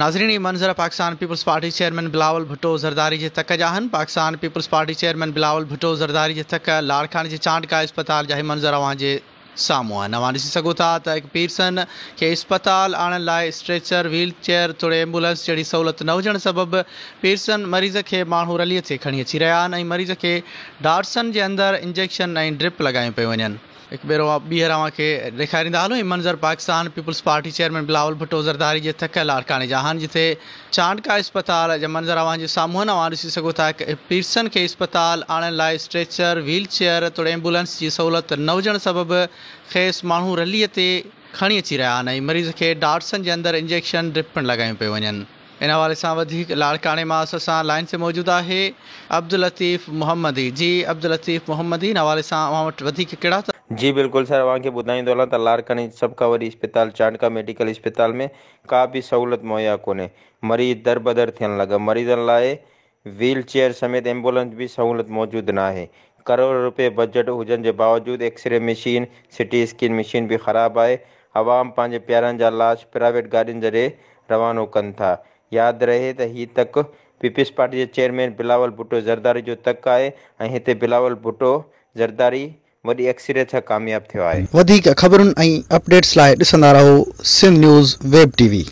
नाजरीन मंजर Pakistan Peoples Party chairman Bilawal Bhutto Zardari के तक जा Pakistan Peoples Party chairman Bilawal Bhutto Zardari के तक लाड़खानी जे चांडका इस्पताल जा मंज़र अव्हां जे साम्हूं आहिनि ऐसी ॾिसी पीरसन के अस्पताल आने लाइ स्ट्रेचर व्हील चेयर थोड़े एम्बुलेंस जड़ी सहूलत न हुजण सबब पीरसन मरीज़ के माण्हू रलीअ ते खणी अची रहिया मरीज़ के डार्सन के अंदर इंजेक्शन ऐं ड्रिप लॻायूं पियूं वन एक भेरो ॿीहर अव्हांखे ॾेखारींदा हलूं मंज़र Pakistan Peoples Party chairman Bilawal Bhutto Zardari के थकियल आरकाने जहान जिथे चांडका अस्पताल जा मंज़र अव्हांजे साम्हूं अव्हां ॾिसी सघो पीरसन के अस्पताल आने लाइ स्ट्रेचर व्हीलचेयर तो एम्बुलेंस की सहूलत न होजन सबब खेस माण्हू रलीअ ते अची रहा मरीज़ के डार्सन के अंदर इंजेक्शन ड्रिप लगे लॻायूं वन इन हवाले से वधीक लाड़काणे मां लाइन से मौजूद है अब्दुल लतीफ़ मोहम्मदी जी अब्दुल लतीफ़ मोहम्मदी इन हवा सां अव्हां जी बिल्कुल सर अव्हांखे ॿुधाईंदो बुधाई त लारकानी सब का वरी इस्पताल चांडका मेडिकल अस्पताल में का सहूलत मुहैया को मरीज़ दर बदर थे लगा मरीज लाए व्हील चेयर समेत एम्बुलेंस भी सहूलियत मौजूद ना है करोड़ रुपए बजट होजन के बावजूद x-ray machine CT scan machine भी खराब आए आवाम पाँ प्यार लाश प्राइवेट गाड़ी ज़रिए रवानो कन था याद रहे तो हीअ तक पीपल्स पार्टी के चेयरमैन बिलावल भुट्टो ज़रदारी जो तक है इतने बिलावल भुट्टो ज़रदारी वॾी अक्सर छा कामयाबु थियो आहे वधीक ख़बरुनि ऐं अपडेट्स लाइ ॾिसंदा रहो सिंध न्यूज़ वेब टीवी